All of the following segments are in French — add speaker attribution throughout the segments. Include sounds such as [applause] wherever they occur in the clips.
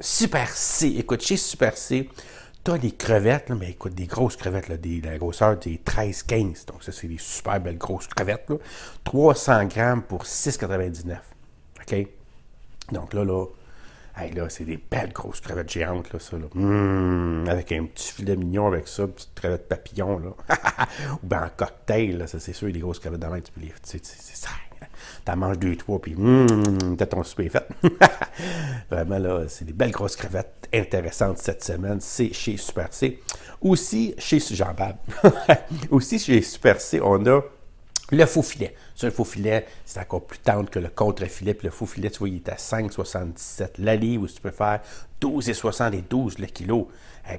Speaker 1: Super C. Écoute, chez Super C, tu as des crevettes, mais écoute, des grosses crevettes, là, de la grosseur des 13-15. Donc, ça, c'est des super belles grosses crevettes. 300 grammes pour 6,99. OK? Donc, là, là, Hey, là, c'est des belles grosses crevettes géantes, là, ça. Là. Mmh, avec un petit filet mignon avec ça, petite crevette papillon, là. [laughs] Ou bien en cocktail, là, ça, c'est sûr, des grosses crevettes de main, tu peux les. C'est ça. T'en manges deux, trois, puis mmh, mmh t'as ton souper fait. [laughs] Vraiment, là, c'est des belles grosses crevettes intéressantes cette semaine. C'est chez Super C. Aussi, chez Jean [laughs] Aussi, chez Super C, on a le faux filet. ça le faux filet, c'est encore plus tendre que le contre-filet. Puis le faux filet, tu vois, il est à 5,77. La ou si tu préfères, 12,72 le kilo.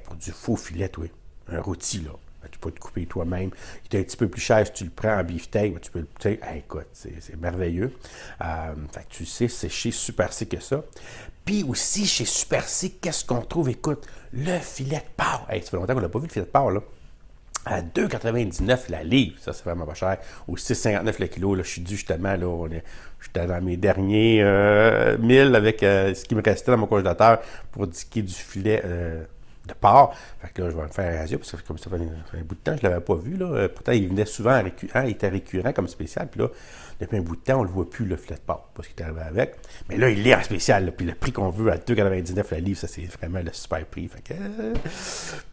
Speaker 1: pour du faux filet, toi, un rôti, là. Ben, tu peux te couper toi-même. Il est un petit peu plus cher si tu le prends en beefsteak. mais ben, tu peux le. Tu sais, écoute, c'est merveilleux. Euh, fait tu sais, c'est chez Super C que ça. Puis aussi, chez Super C, qu'est-ce qu'on trouve? Écoute, le filet de porc. Hey, ça fait longtemps qu'on n'a pas vu le filet de porc, là à 2,99 la livre. Ça, c'est vraiment pas cher. Au 6,59 le kilo. Là, je suis dû justement, là, est, j'étais dans mes derniers 1000 euh, avec euh, ce qui me restait dans mon congélateur pour disquer du filet euh, de porc. Fait que là, je vais me faire radio parce que comme ça fait un, bout de temps, je ne l'avais pas vu. Là. Pourtant, il venait souvent récurrent, hein, il était récurrent comme spécial. Puis là, depuis un bout de temps, on le voit plus, le filet de porc, parce qu'il est arrivé avec. Mais là, il est en spécial. Puis le prix qu'on veut à 2,99 la livre, ça, c'est vraiment le super prix. Fait que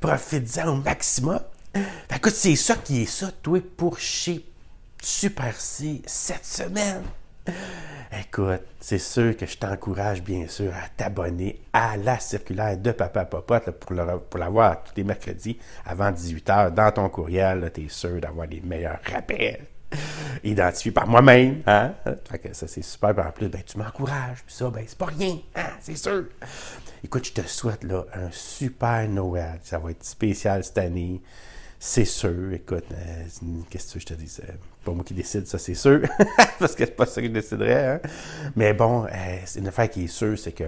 Speaker 1: profitez-en au maximum. Ben, écoute, c'est ça qui est ça, toi, pour chez Super C cette semaine. Écoute, c'est sûr que je t'encourage bien sûr à t'abonner à la circulaire de Papa Popote pour, l'avoir tous les mercredis avant 18h dans ton courriel. Tu es sûr d'avoir les meilleurs rappels identifiés par moi-même. Hein? ça, c'est super. en plus, ben, tu m'encourages. Puis ça, ben, c'est pas rien. Hein, c'est sûr. Écoute, je te souhaite là, un super Noël. Ça va être spécial cette année. C'est sûr, écoute, euh, qu'est-ce que je te dis? Euh, pas moi qui décide, ça c'est sûr, [laughs] parce que c'est pas ça que je déciderais. Hein? Mais bon, euh, c'est une affaire qui est sûre, c'est que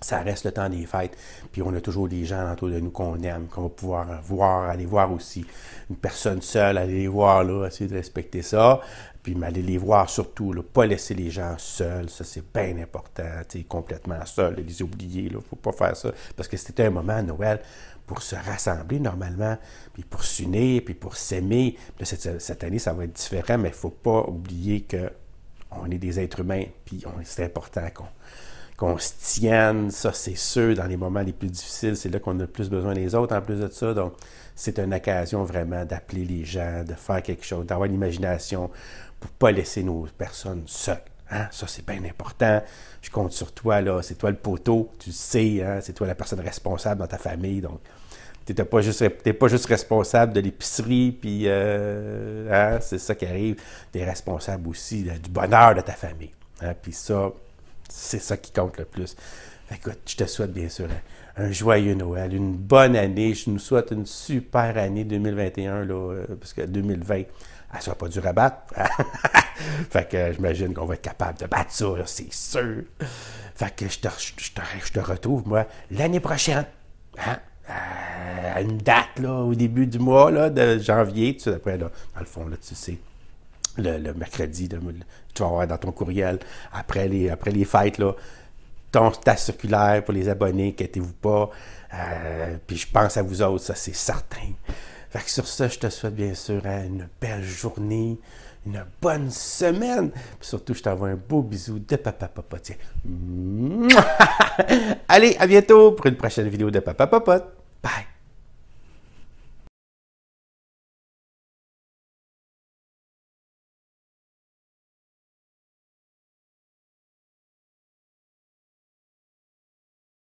Speaker 1: ça reste le temps des fêtes, puis on a toujours des gens autour de nous qu'on aime, qu'on va pouvoir voir, aller voir aussi. Une personne seule, aller les voir, là, essayer de respecter ça, puis aller les voir surtout, là, pas laisser les gens seuls, ça c'est bien important, complètement seuls, les oublier, il ne faut pas faire ça, parce que c'était un moment Noël pour se rassembler normalement, puis pour s'unir, puis pour s'aimer. Cette, année, ça va être différent, mais il ne faut pas oublier que on est des êtres humains, puis c'est important qu'on qu'on se tienne, ça c'est sûr, dans les moments les plus difficiles, c'est là qu'on a le plus besoin des autres en plus de ça. Donc, c'est une occasion vraiment d'appeler les gens, de faire quelque chose, d'avoir l'imagination pour pas laisser nos personnes seules. Hein? Ça, c'est bien important. Je compte sur toi, là. C'est toi le poteau, tu sais, hein? c'est toi la personne responsable dans ta famille. Donc, tu n'es pas, pas, juste responsable de l'épicerie, puis euh, hein? c'est ça qui arrive. t'es responsable aussi du bonheur de ta famille. Hein. Puis ça, c'est ça qui compte le plus. Écoute, je te souhaite bien sûr un, joyeux Noël, une bonne année. Je nous souhaite une super année 2021, là, euh, parce que 2020, elle ne sera pas dure à battre. [laughs] fait que euh, j'imagine qu'on va être capable de battre ça, c'est sûr. Fait que je te, je te, retrouve, moi, l'année prochaine. Hein, à une date, là, au début du mois, là, de janvier. Tu, sais, après, dans le fond, là, tu sais le, mercredi, de, tu vas avoir dans ton courriel, après les, après les fêtes, là, ton, ta circulaire pour les abonnés, inquiétez-vous pas. Euh, puis je pense à vous autres, ça c'est certain. Fait que sur ça, je te souhaite bien sûr hein, une belle journée, une bonne semaine. Puis surtout, je t'envoie un beau bisou de Papa popote [laughs] Allez, à bientôt pour une prochaine vidéo de Papa Popote. Bye!